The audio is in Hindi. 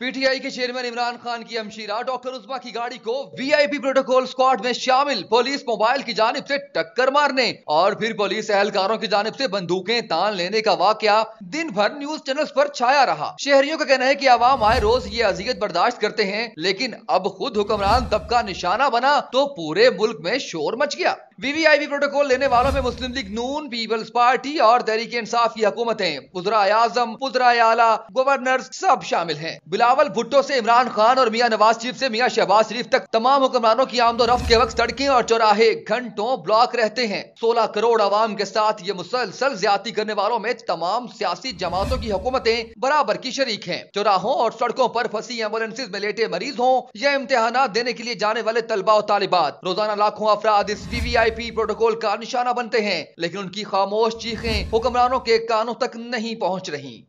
पीटीआई के चेयरमैन इमरान खान की अमशीरा डॉक्टर उस्मा की गाड़ी को वीआईपी प्रोटोकॉल स्क्वाड में शामिल पुलिस मोबाइल की जानब से टक्कर मारने और फिर पुलिस एहलकारों की जानब से बंदूकें तान लेने का वाक्य दिन भर न्यूज चैनल्स पर छाया रहा शहरियों का कहना है कि आवाम आए रोज ये अजियत बर्दाश्त करते हैं लेकिन अब खुद हुक्मरान तबका निशाना बना तो पूरे मुल्क में शोर मच गया वीवीआईपी प्रोटोकॉल लेने वालों में मुस्लिम लीग नून पीपल्स पार्टी और तहरीके इंसाफ की हुकूमतें उजरा आजम उजरा आला गवर्नर सब शामिल है बिला बिलावल भुट्टो से इमरान खान और मियां नवाज शरीफ से मियां शहबाज शरीफ तक तमाम हुक्मरानों की आमदो रफ्त के वक्त सड़कें और चौराहे घंटों ब्लॉक रहते हैं 16 करोड़ आवाम के साथ ये मुसलसल ज्यादा करने वालों में तमाम सियासी जमातों की हुकूमतें बराबर की शरीक है चौराहों और सड़कों आरोप फंसी एम्बुलेंसेज में लेटे मरीज हों या इम्तहाना देने के लिए जाने वाले तलबा और तालिबात रोजाना लाखों अफराद इस V V I P protocol का निशाना बनते हैं लेकिन उनकी खामोश चीखें हुक्मरानों के कानों तक नहीं पहुँच रही